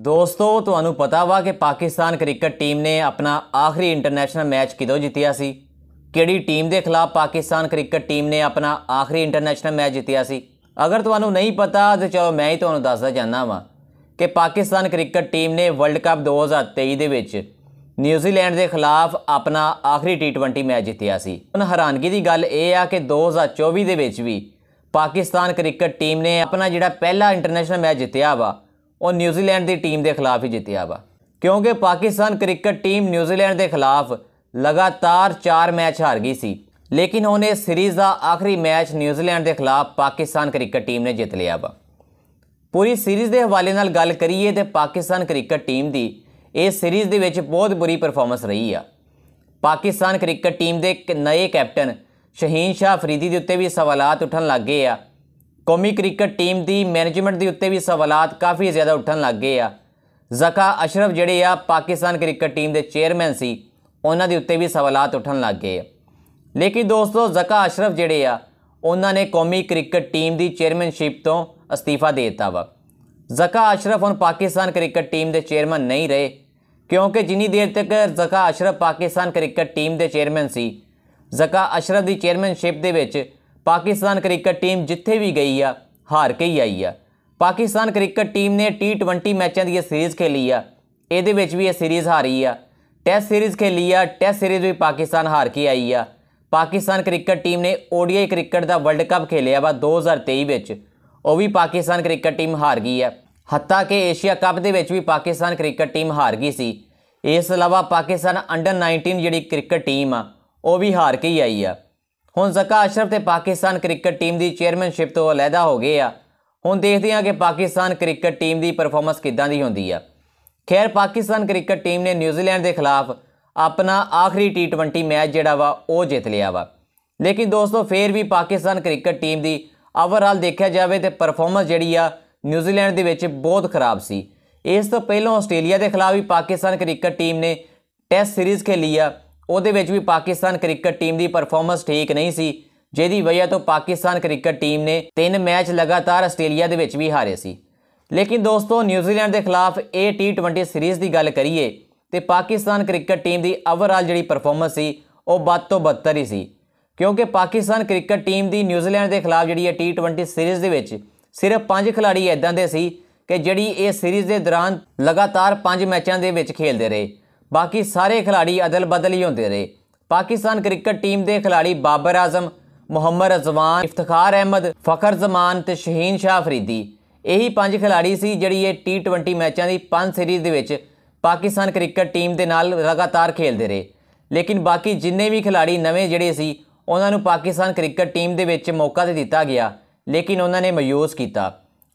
ਦੋਸਤੋ ਤੁਹਾਨੂੰ ਪਤਾ ਵਾ ਕਿ ਪਾਕਿਸਤਾਨ ਕ੍ਰਿਕਟ ਟੀਮ ਨੇ ਆਪਣਾ ਆਖਰੀ ਇੰਟਰਨੈਸ਼ਨਲ ਮੈਚ ਕਿਦੋਂ ਜਿੱਤਿਆ ਸੀ ਕਿਹੜੀ ਟੀਮ ਦੇ ਖਿਲਾਫ ਪਾਕਿਸਤਾਨ ਕ੍ਰਿਕਟ ਟੀਮ ਨੇ ਆਪਣਾ ਆਖਰੀ ਇੰਟਰਨੈਸ਼ਨਲ ਮੈਚ ਜਿੱਤਿਆ ਸੀ ਅਗਰ ਤੁਹਾਨੂੰ ਨਹੀਂ ਪਤਾ ਤਾਂ ਚਲੋ ਮੈਂ ਹੀ ਤੁਹਾਨੂੰ ਦੱਸਦਾ ਜਾਂਦਾ ਵਾਂ ਕਿ ਪਾਕਿਸਤਾਨ ਕ੍ਰਿਕਟ ਟੀਮ ਨੇ ਵਰਲਡ ਕੱਪ 2023 ਦੇ ਵਿੱਚ ਨਿਊਜ਼ੀਲੈਂਡ ਦੇ ਖਿਲਾਫ ਆਪਣਾ ਆਖਰੀ ਟੀ20 ਮੈਚ ਜਿੱਤਿਆ ਸੀ ਹੁਣ ਹੈਰਾਨਗੀ ਦੀ ਗੱਲ ਇਹ ਆ ਕਿ 2024 ਦੇ ਵਿੱਚ ਵੀ ਪਾਕਿਸਤਾਨ ਕ੍ਰਿਕਟ ਟੀਮ ਨੇ ਆਪਣਾ ਜਿਹੜਾ ਪਹਿਲਾ ਇੰਟਰਨੈਸ਼ਨਲ ਮੈਚ ਜਿੱਤਿਆ ਵਾ ਉਹ ਨਿਊਜ਼ੀਲੈਂਡ ਦੀ ਟੀਮ ਦੇ ਖਿਲਾਫ ਹੀ ਜਿੱਤਿਆ ਵਾ ਕਿਉਂਕਿ ਪਾਕਿਸਤਾਨ ਕ੍ਰਿਕਟ ਟੀਮ ਨਿਊਜ਼ੀਲੈਂਡ ਦੇ ਖਿਲਾਫ ਲਗਾਤਾਰ 4 ਮੈਚ ਹਾਰ ਗਈ ਸੀ ਲੇਕਿਨ ਹੁਣ ਸੀਰੀਜ਼ ਦਾ ਆਖਰੀ ਮੈਚ ਨਿਊਜ਼ੀਲੈਂਡ ਦੇ ਖਿਲਾਫ ਪਾਕਿਸਤਾਨ ਕ੍ਰਿਕਟ ਟੀਮ ਨੇ ਜਿੱਤ ਲਿਆ ਵਾ ਪੂਰੀ ਸੀਰੀਜ਼ ਦੇ ਹਵਾਲੇ ਨਾਲ ਗੱਲ ਕਰੀਏ ਤੇ ਪਾਕਿਸਤਾਨ ਕ੍ਰਿਕਟ ਟੀਮ ਦੀ ਇਸ ਸੀਰੀਜ਼ ਦੇ ਵਿੱਚ ਬਹੁਤ ਬੁਰੀ ਪਰਫਾਰਮੈਂਸ ਰਹੀ ਆ ਪਾਕਿਸਤਾਨ ਕ੍ਰਿਕਟ ਟੀਮ ਦੇ ਨਵੇਂ ਕੈਪਟਨ ਸ਼ਹੀਨ ਸ਼ਾਹ ਫਰੀਦੀ ਦੇ ਉੱਤੇ ਵੀ ਸਵਾਲਾਤ ਉੱਠਣ ਲੱਗੇ ਆ ਕੌਮੀ ਕ੍ਰਿਕਟ ਟੀਮ ਦੀ ਮੈਨੇਜਮੈਂਟ ਦੇ ਉੱਤੇ ਵੀ ਸਵਾਲਾਤ ਕਾਫੀ ਜ਼ਿਆਦਾ ਉੱਠਣ ਲੱਗ ਗਏ ਆ ਜ਼ਕਾ ਅਸ਼ਰਫ ਜਿਹੜੇ ਆ ਪਾਕਿਸਤਾਨ ਕ੍ਰਿਕਟ ਟੀਮ ਦੇ ਚੇਅਰਮੈਨ ਸੀ ਉਹਨਾਂ ਦੇ ਉੱਤੇ ਵੀ ਸਵਾਲਾਤ ਉੱਠਣ ਲੱਗ ਗਏ ਆ ਲੇਕਿਨ ਦੋਸਤੋ ਜ਼ਕਾ ਅਸ਼ਰਫ ਜਿਹੜੇ ਆ ਉਹਨਾਂ ਨੇ ਕੌਮੀ ਕ੍ਰਿਕਟ ਟੀਮ ਦੀ ਚੇਅਰਮੈਨਸ਼ਿਪ ਤੋਂ ਅਸਤੀਫਾ ਦੇ ਦਿੱਤਾ ਵਾ ਜ਼ਕਾ ਅਸ਼ਰਫ ਹੁਣ ਪਾਕਿਸਤਾਨ ਕ੍ਰਿਕਟ ਟੀਮ ਦੇ ਚੇਅਰਮੈਨ ਨਹੀਂ ਰਹੇ ਕਿਉਂਕਿ ਜਿੰਨੀ ਦੇਰ ਤੱਕ ਜ਼ਕਾ ਅਸ਼ਰਫ ਪਾਕਿਸਤਾਨ ਕ੍ਰਿਕਟ ਟੀਮ ਦੇ ਚੇਅਰਮੈਨ ਸੀ ਜ਼ਕਾ ਅਸ਼ਰਫ ਦੀ ਚੇਅਰਮੈਨਸ਼ਿਪ ਦੇ ਵਿੱਚ ਪਾਕਿਸਤਾਨ ਕ੍ਰਿਕਟ ਟੀਮ ਜਿੱਥੇ ਵੀ ਗਈ ਆ ਹਾਰ ਕੇ ਹੀ ਆਈ ਆ ਪਾਕਿਸਤਾਨ ਕ੍ਰਿਕਟ ਟੀਮ ਨੇ T20 ਮੈਚਾਂ ਦੀ ਇਹ ਸੀਰੀਜ਼ ਖੇਲੀ ਆ ਇਹਦੇ ਵਿੱਚ ਵੀ ਇਹ ਸੀਰੀਜ਼ ਹਾਰੀ ਆ ਟੈਸਟ ਸੀਰੀਜ਼ ਖੇਲੀ ਆ ਟੈਸਟ ਸੀਰੀਜ਼ ਵੀ ਪਾਕਿਸਤਾਨ ਹਾਰ ਕੇ ਆਈ ਆ ਪਾਕਿਸਤਾਨ ਕ੍ਰਿਕਟ ਟੀਮ ਨੇ ODI ਕ੍ਰਿਕਟ ਦਾ ਵਰਲਡ ਕੱਪ ਖੇਲਿਆ ਵਾ 2023 ਵਿੱਚ ਉਹ ਵੀ ਪਾਕਿਸਤਾਨ ਕ੍ਰਿਕਟ ਟੀਮ ਹਾਰ ਗਈ ਆ ਹੱਤਾ ਕਿ ਏਸ਼ੀਆ ਕੱਪ ਦੇ ਵਿੱਚ ਵੀ ਪਾਕਿਸਤਾਨ ਕ੍ਰਿਕਟ ਟੀਮ ਹਾਰ ਗਈ ਸੀ ਇਸ ਤੋਂ ਇਲਾਵਾ ਪਾਕਿਸਤਾਨ ਅੰਡਰ 19 ਜਿਹੜੀ ਕ੍ਰਿਕਟ ਟੀਮ ਆ ਉਹ ਵੀ ਹਾਰ ਕੇ ਹੀ ਆਈ ਆ ਹੁਣ ਜ਼ਕਾ ਅਸ਼ਰਫ ਤੇ ਪਾਕਿਸਤਾਨ ਕ੍ਰਿਕਟ ਟੀਮ ਦੀ ਚੇਅਰਮੈਨਸ਼ਿਪ ਤੋਂ ਅਲੈਦਾ ਹੋ ਗਏ ਆ ਹੁਣ ਦੇਖਦੇ ਹਾਂ ਕਿ ਪਾਕਿਸਤਾਨ ਕ੍ਰਿਕਟ ਟੀਮ ਦੀ ਪਰਫਾਰਮੈਂਸ ਕਿੱਦਾਂ ਦੀ ਹੁੰਦੀ ਆ ਖੈਰ ਪਾਕਿਸਤਾਨ ਕ੍ਰਿਕਟ ਟੀਮ ਨੇ ਨਿਊਜ਼ੀਲੈਂਡ ਦੇ ਖਿਲਾਫ ਆਪਣਾ ਆਖਰੀ ਟੀ20 ਮੈਚ ਜਿਹੜਾ ਵਾ ਉਹ ਜਿੱਤ ਲਿਆ ਵਾ ਲੇਕਿਨ ਦੋਸਤੋ ਫੇਰ ਵੀ ਪਾਕਿਸਤਾਨ ਕ੍ਰਿਕਟ ਟੀਮ ਦੀ ਓਵਰਆਲ ਦੇਖਿਆ ਜਾਵੇ ਤੇ ਪਰਫਾਰਮੈਂਸ ਜਿਹੜੀ ਆ ਨਿਊਜ਼ੀਲੈਂਡ ਦੇ ਵਿੱਚ ਬਹੁਤ ਖਰਾਬ ਸੀ ਇਸ ਤੋਂ ਪਹਿਲਾਂ ਆਸਟ੍ਰੇਲੀਆ ਦੇ ਖਿਲਾਫ ਵੀ ਪਾਕਿਸਤਾਨ ਕ੍ਰਿਕਟ ਟੀਮ ਨੇ ਟੈਸਟ ਸੀਰੀਜ਼ ਖੇਲੀ ਆ ਉਹਦੇ ਵਿੱਚ ਵੀ ਪਾਕਿਸਤਾਨ ਕ੍ਰਿਕਟ ਟੀਮ ਦੀ ਪਰਫਾਰਮੈਂਸ ਠੀਕ ਨਹੀਂ ਸੀ ਜਿਹਦੀ ਵਜ੍ਹਾ ਤੋਂ ਪਾਕਿਸਤਾਨ ਕ੍ਰਿਕਟ ਟੀਮ ਨੇ ਤਿੰਨ ਮੈਚ ਲਗਾਤਾਰ ਆਸਟ੍ਰੇਲੀਆ ਦੇ ਵਿੱਚ ਵੀ ਹਾਰੇ ਸੀ ਲੇਕਿਨ ਦੋਸਤੋ ਨਿਊਜ਼ੀਲੈਂਡ ਦੇ ਖਿਲਾਫ ਇਹ T20 ਸੀਰੀਜ਼ ਦੀ ਗੱਲ ਕਰੀਏ ਤੇ ਪਾਕਿਸਤਾਨ ਕ੍ਰਿਕਟ ਟੀਮ ਦੀ ਓਵਰਆਲ ਜਿਹੜੀ ਪਰਫਾਰਮੈਂਸ ਸੀ ਉਹ ਬੱਦ ਤੋਂ ਬੱਤਰ ਹੀ ਸੀ ਕਿਉਂਕਿ ਪਾਕਿਸਤਾਨ ਕ੍ਰਿਕਟ ਟੀਮ ਦੀ ਨਿਊਜ਼ੀਲੈਂਡ ਦੇ ਖਿਲਾਫ ਜਿਹੜੀ ਹੈ T20 ਸੀਰੀਜ਼ ਦੇ ਵਿੱਚ ਸਿਰਫ 5 ਖਿਡਾਰੀ ਐਦਾਂ ਦੇ ਸੀ ਕਿ ਜਿਹੜੀ ਇਹ ਸੀਰੀਜ਼ ਦੇ ਦੌਰਾਨ ਲਗਾਤਾਰ 5 ਮੈਚਾਂ ਦੇ ਵਿੱਚ ਖੇਡਦੇ ਰਹੇ ਬਾਕੀ ਸਾਰੇ ਖਿਡਾਰੀ ਅਦਲ ਬਦਲ ਹੀ ਹੁੰਦੇ ਰਹੇ ਪਾਕਿਸਤਾਨ ਕ੍ਰਿਕਟ ਟੀਮ ਦੇ ਖਿਡਾਰੀ ਬਾਬਰ ਆਜ਼ਮ ਮੁਹੰਮਦ ਰਜ਼ਵਾਨ ਇਫਤਖਾਰ ਅਹਿਮਦ ਫਖਰ ਜ਼ਮਾਨ ਤੇ ਸ਼ਹੀਨ ਸ਼ਾਹ ਫਰੀਦੀ ਇਹੀ ਪੰਜ ਖਿਡਾਰੀ ਸੀ ਜਿਹੜੀ ਇਹ T20 ਮੈਚਾਂ ਦੀ ਪੰਜ ਸੀਰੀਜ਼ ਦੇ ਵਿੱਚ ਪਾਕਿਸਤਾਨ ਕ੍ਰਿਕਟ ਟੀਮ ਦੇ ਨਾਲ ਲਗਾਤਾਰ ਖੇਡਦੇ ਰਹੇ ਲੇਕਿਨ ਬਾਕੀ ਜਿੰਨੇ ਵੀ ਖਿਡਾਰੀ ਨਵੇਂ ਜਿਹੜੇ ਸੀ ਉਹਨਾਂ ਨੂੰ ਪਾਕਿਸਤਾਨ ਕ੍ਰਿਕਟ ਟੀਮ ਦੇ ਵਿੱਚ ਮੌਕਾ ਤੇ ਦਿੱਤਾ ਗਿਆ ਲੇਕਿਨ ਉਹਨਾਂ ਨੇ ਮਯੂਸ ਕੀਤਾ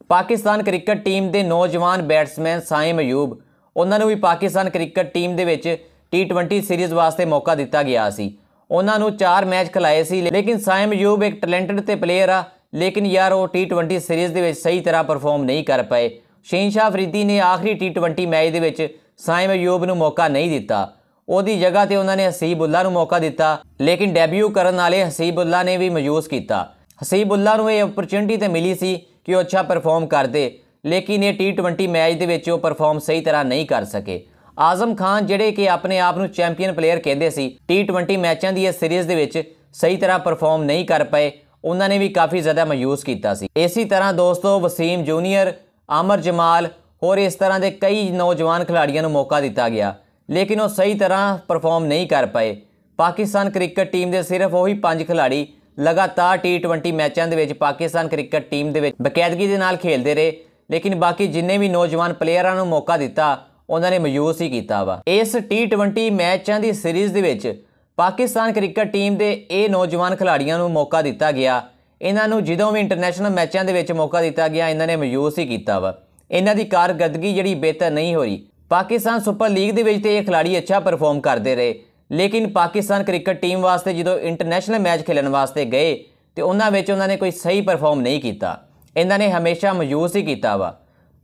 ਪਾਕਿਸਤਾਨ ਕ੍ਰਿਕਟ ਟੀਮ ਦੇ ਨੌਜਵਾਨ ਬੈਟਸਮੈਨ ਸਾਇਮ ਅਯੂਬ ਉਹਨਾਂ ਨੂੰ ਵੀ ਪਾਕਿਸਤਾਨ ਕ੍ਰਿਕਟ ਟੀਮ ਦੇ ਵਿੱਚ T20 ਸੀਰੀਜ਼ ਵਾਸਤੇ ਮੌਕਾ ਦਿੱਤਾ ਗਿਆ ਸੀ ਉਹਨਾਂ ਨੂੰ 4 ਮੈਚ ਖਿਲਾਏ ਸੀ ਲੇਕਿਨ ਸਾਇਮ ਯੂਬ ਇੱਕ ਟੈਲੈਂਟਡ ਤੇ ਪਲੇਅਰ ਆ ਲੇਕਿਨ ਯਾਰ ਉਹ T20 ਸੀਰੀਜ਼ ਦੇ ਵਿੱਚ ਸਹੀ ਤਰ੍ਹਾਂ ਪਰਫਾਰਮ ਨਹੀਂ ਕਰ ਪਏ ਸ਼ੇਨ ਸ਼ਾਹ ਫਰੀਦੀ ਨੇ ਆਖਰੀ T20 ਮੈਚ ਦੇ ਵਿੱਚ ਸਾਇਮ ਯੂਬ ਨੂੰ ਮੌਕਾ ਨਹੀਂ ਦਿੱਤਾ ਉਹਦੀ ਜਗ੍ਹਾ ਤੇ ਉਹਨਾਂ ਨੇ ਹਸੀਬੁੱਲਾ ਨੂੰ ਮੌਕਾ ਦਿੱਤਾ ਲੇਕਿਨ ਡੈਬਿਊ ਕਰਨ ਵਾਲੇ ਹਸੀਬੁੱਲਾ ਨੇ ਵੀ ਮਯੂਸ ਕੀਤਾ ਹਸੀਬੁੱਲਾ ਨੂੰ ਇਹ ਓਪਰਚੁਨਿਟੀ ਤੇ ਮਿਲੀ ਸੀ ਕਿ ਉਹ ਅੱਛਾ ਪਰਫਾਰਮ ਕਰਦੇ ਲੇਕਿਨ ਇਹ T20 ਮੈਚ ਦੇ ਵਿੱਚ ਉਹ ਪਰਫਾਰਮ ਸਹੀ ਤਰ੍ਹਾਂ ਨਹੀਂ ਕਰ ਸਕੇ ਆਜ਼ਮ ਖਾਨ ਜਿਹੜੇ ਕਿ ਆਪਣੇ ਆਪ ਨੂੰ ਚੈਂਪੀਅਨ ਪਲੇਅਰ ਕਹਿੰਦੇ ਸੀ T20 ਮੈਚਾਂ ਦੀ ਇਸ ਸੀਰੀਜ਼ ਦੇ ਵਿੱਚ ਸਹੀ ਤਰ੍ਹਾਂ ਪਰਫਾਰਮ ਨਹੀਂ ਕਰ ਪਏ ਉਹਨਾਂ ਨੇ ਵੀ ਕਾਫੀ ਜ਼ਿਆਦਾ ਮਾਯੂਸ ਕੀਤਾ ਸੀ ਇਸੇ ਤਰ੍ਹਾਂ ਦੋਸਤੋ ਵਸੀਮ ਜੂਨੀਅਰ ਆਮਰ ਜਮਾਲ ਹੋਰ ਇਸ ਤਰ੍ਹਾਂ ਦੇ ਕਈ ਨੌਜਵਾਨ ਖਿਡਾਰੀਆਂ ਨੂੰ ਮੌਕਾ ਦਿੱਤਾ ਗਿਆ ਲੇਕਿਨ ਉਹ ਸਹੀ ਤਰ੍ਹਾਂ ਪਰਫਾਰਮ ਨਹੀਂ ਕਰ ਪਏ ਪਾਕਿਸਤਾਨ ਕ੍ਰਿਕਟ ਟੀਮ ਦੇ ਸਿਰਫ ਉਹੀ ਪੰਜ ਖਿਡਾਰੀ ਲਗਾਤਾਰ T20 ਮੈਚਾਂ ਦੇ ਵਿੱਚ ਪਾਕਿਸਤਾਨ ਕ੍ਰਿਕਟ ਟੀਮ ਦੇ ਵਿੱਚ ਬਕਾਇਦਗੀ ਦੇ ਨਾਲ ਖੇਡਦੇ ਰਹੇ ਲੇਕਿਨ ਬਾਕੀ ਜਿੰਨੇ ਵੀ ਨੌਜਵਾਨ ਪਲੇਅਰਾਂ ਨੂੰ ਮੌਕਾ ਦਿੱਤਾ ਉਹਨਾਂ ਨੇ ਮਯੂਸ ਹੀ ਕੀਤਾ ਵਾ ਇਸ T20 ਮੈਚਾਂ ਦੀ ਸੀਰੀਜ਼ ਦੇ ਵਿੱਚ ਪਾਕਿਸਤਾਨ ਕ੍ਰਿਕਟ ਟੀਮ ਦੇ ਇਹ ਨੌਜਵਾਨ ਖਿਡਾਰੀਆਂ ਨੂੰ ਮੌਕਾ ਦਿੱਤਾ ਗਿਆ ਇਹਨਾਂ ਨੂੰ ਜਦੋਂ ਵੀ ਇੰਟਰਨੈਸ਼ਨਲ ਮੈਚਾਂ ਦੇ ਵਿੱਚ ਮੌਕਾ ਦਿੱਤਾ ਗਿਆ ਇਹਨਾਂ ਨੇ ਮਯੂਸ ਹੀ ਕੀਤਾ ਵਾ ਇਹਨਾਂ ਦੀ ਕਾਰਗਰਦਗੀ ਜਿਹੜੀ ਬਿਹਤਰ ਨਹੀਂ ਹੋ ਰਹੀ ਪਾਕਿਸਤਾਨ ਸੁਪਰ ਲੀਗ ਦੇ ਵਿੱਚ ਤੇ ਇਹ ਖਿਡਾਰੀ ਅੱਛਾ ਪਰਫਾਰਮ ਕਰਦੇ ਰਹੇ ਲੇਕਿਨ ਪਾਕਿਸਤਾਨ ਕ੍ਰਿਕਟ ਟੀਮ ਵਾਸਤੇ ਜਦੋਂ ਇੰਟਰਨੈਸ਼ਨਲ ਮੈਚ ਖੇਡਣ ਵਾਸਤੇ ਗਏ ਤੇ ਉਹਨਾਂ ਵਿੱਚ ਉਹਨਾਂ ਨੇ ਕੋਈ ਸਹੀ ਪਰਫਾਰਮ ਨਹੀਂ ਕੀਤਾ ਇਹਨਾਂ ਨੇ ਹਮੇਸ਼ਾ ਮਯੂਸ ਹੀ ਕੀਤਾ ਵਾ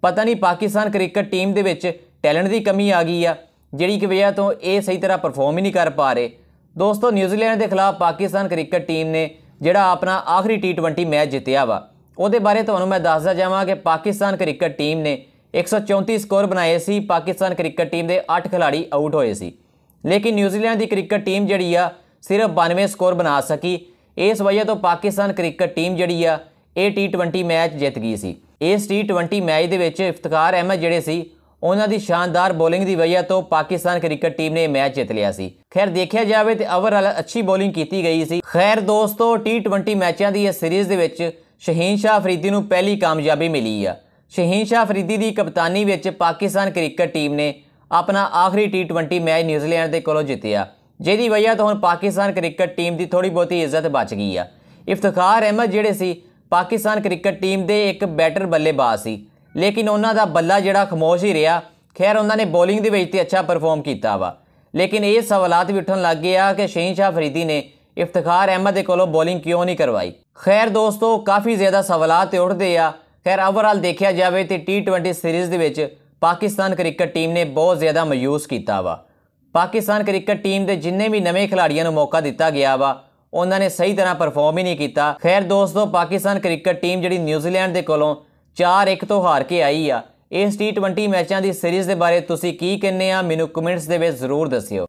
ਪਤਾ ਨਹੀਂ ਪਾਕਿਸਤਾਨ ਕ੍ਰਿਕਟ ਟੀਮ ਦੇ ਵਿੱਚ ਟੈਲੈਂਟ ਦੀ ਕਮੀ ਆ ਗਈ ਆ ਜਿਹੜੀ ਕਿ ਵਜ੍ਹਾ ਤੋਂ ਇਹ ਸਹੀ ਤਰ੍ਹਾਂ ਪਰਫਾਰਮ ਹੀ ਨਹੀਂ ਕਰ ਪਾ ਰਹੇ ਦੋਸਤੋ ਨਿਊਜ਼ੀਲੈਂਡ ਦੇ ਖਿਲਾਫ ਪਾਕਿਸਤਾਨ ਕ੍ਰਿਕਟ ਟੀਮ ਨੇ ਜਿਹੜਾ ਆਪਣਾ ਆਖਰੀ ਟੀ20 ਮੈਚ ਜਿੱਤਿਆ ਵਾ ਉਹਦੇ ਬਾਰੇ ਤੁਹਾਨੂੰ ਮੈਂ ਦੱਸਦਾ ਜਾਵਾਂ ਕਿ ਪਾਕਿਸਤਾਨ ਕ੍ਰਿਕਟ ਟੀਮ ਨੇ 134 ਸਕੋਰ ਬਣਾਏ ਸੀ ਪਾਕਿਸਤਾਨ ਕ੍ਰਿਕਟ ਟੀਮ ਦੇ 8 ਖਿਡਾਰੀ ਆਊਟ ਹੋਏ ਸੀ ਲੇਕਿਨ ਨਿਊਜ਼ੀਲੈਂਡ ਦੀ ਕ੍ਰਿਕਟ ਟੀਮ ਜਿਹੜੀ ਆ ਸਿਰਫ 92 ਸਕੋਰ ਬਣਾ ਸਕੀ ਇਸ ਵਜ੍ਹਾ ਤੋਂ ਪਾਕਿਸਤਾਨ ਕ੍ਰਿਕਟ ਟੀਮ ਜਿਹੜੀ ਆ ਇਹ T20 ਮੈਚ ਜਿੱਤ ਗਈ ਸੀ ਇਸ T20 ਮੈਚ ਦੇ ਵਿੱਚ ਇਫਤਖਾਰ ਅਹਿਮਦ ਜਿਹੜੇ ਸੀ ਉਹਨਾਂ ਦੀ ਸ਼ਾਨਦਾਰ ਬੋਲਿੰਗ ਦੀ ਵਜ੍ਹਾ ਤੋਂ ਪਾਕਿਸਤਾਨ ਕ੍ਰਿਕਟ ਟੀਮ ਨੇ ਮੈਚ ਜਿੱਤ ਲਿਆ ਸੀ ਖੈਰ ਦੇਖਿਆ ਜਾਵੇ ਤੇ ਓਵਰਆਲ ਅੱਛੀ ਬੋਲਿੰਗ ਕੀਤੀ ਗਈ ਸੀ ਖੈਰ ਦੋਸਤੋ T20 ਮੈਚਾਂ ਦੀ ਇਸ ਸੀਰੀਜ਼ ਦੇ ਵਿੱਚ ਸ਼ਹੀਨ ਸ਼ਾਹ ਫਰੀਦੀ ਨੂੰ ਪਹਿਲੀ ਕਾਮਯਾਬੀ ਮਿਲੀ ਆ ਸ਼ਹੀਨ ਸ਼ਾਹ ਫਰੀਦੀ ਦੀ ਕਪਤਾਨੀ ਵਿੱਚ ਪਾਕਿਸਤਾਨ ਕ੍ਰਿਕਟ ਟੀਮ ਨੇ ਆਪਣਾ ਆਖਰੀ T20 ਮੈਚ ਨਿਊਜ਼ੀਲੈਂਡ ਦੇ ਕੋਲੋਂ ਜਿੱਤਿਆ ਜਿਹਦੀ ਵਜ੍ਹਾ ਤੋਂ ਹੁਣ ਪਾਕਿਸਤਾਨ ਕ੍ਰਿਕਟ ਟੀਮ ਦੀ ਥੋੜੀ ਬਹੁਤੀ ਇੱਜ਼ਤ ਬਚ ਗਈ ਆ ਇਫਤਖਾਰ ਅਹਿਮਦ ਜਿਹੜੇ ਸੀ ਪਾਕਿਸਤਾਨ ਕ੍ਰਿਕਟ ਟੀਮ ਦੇ ਇੱਕ ਬੈਟਰ ਬੱਲੇਬਾਜ਼ ਸੀ ਲੇਕਿਨ ਉਹਨਾਂ ਦਾ ਬੱਲਾ ਜਿਹੜਾ ਖਮੋਸ਼ ਹੀ ਰਿਹਾ ਖੈਰ ਉਹਨਾਂ ਨੇ ਬੋਲਿੰਗ ਦੇ ਵਿੱਚ ਤੇ ਅੱਛਾ ਪਰਫਾਰਮ ਕੀਤਾ ਵਾ ਲੇਕਿਨ ਇਹ ਸਵਾਲਾਤ ਵੀ ਉੱਠਣ ਲੱਗ ਗਏ ਆ ਕਿ ਸ਼ਹੀਨ ਸ਼ਾਹ ਫਰੀਦੀ ਨੇ ਇਫਤਖਾਰ ਅਹਿਮਦ ਦੇ ਕੋਲੋਂ ਬੋਲਿੰਗ ਕਿਉਂ ਨਹੀਂ ਕਰਵਾਈ ਖੈਰ ਦੋਸਤੋ ਕਾਫੀ ਜ਼ਿਆਦਾ ਸਵਾਲਾਤ ਤੇ ਉੱਠਦੇ ਆ ਖੈਰ ਓਵਰਆਲ ਦੇਖਿਆ ਜਾਵੇ ਤੇ T20 ਸੀਰੀਜ਼ ਦੇ ਵਿੱਚ ਪਾਕਿਸਤਾਨ ਕ੍ਰਿਕਟ ਟੀਮ ਨੇ ਬਹੁਤ ਜ਼ਿਆਦਾ ਮਾਯੂਸ ਕੀਤਾ ਵਾ ਪਾਕਿਸਤਾਨ ਕ੍ਰਿਕਟ ਟੀਮ ਦੇ ਜਿੰਨੇ ਵੀ ਨਵੇਂ ਖਿਡਾਰੀਆਂ ਨੂੰ ਮੌਕਾ ਦਿੱਤਾ ਗਿਆ ਵਾ ਉਹਨਾਂ ਨੇ ਸਹੀ ਤਰ੍ਹਾਂ ਪਰਫਾਰਮ ਹੀ ਨਹੀਂ ਕੀਤਾ ਖੈਰ ਦੋਸਤੋ ਪਾਕਿਸਤਾਨ ਕ੍ਰਿਕਟ ਟੀਮ ਜਿਹੜੀ ਨਿਊਜ਼ੀਲੈਂਡ ਦੇ ਕੋਲੋਂ 4-1 ਤੋਂ ਹਾਰ ਕੇ ਆਈ ਆ ਇਸ T20 ਮੈਚਾਂ ਦੀ ਸੀਰੀਜ਼ ਦੇ ਬਾਰੇ ਤੁਸੀਂ ਕੀ ਕਹਿੰਦੇ ਆ ਮੈਨੂੰ ਕਮੈਂਟਸ ਦੇ ਵਿੱਚ ਜ਼ਰੂਰ ਦੱਸਿਓ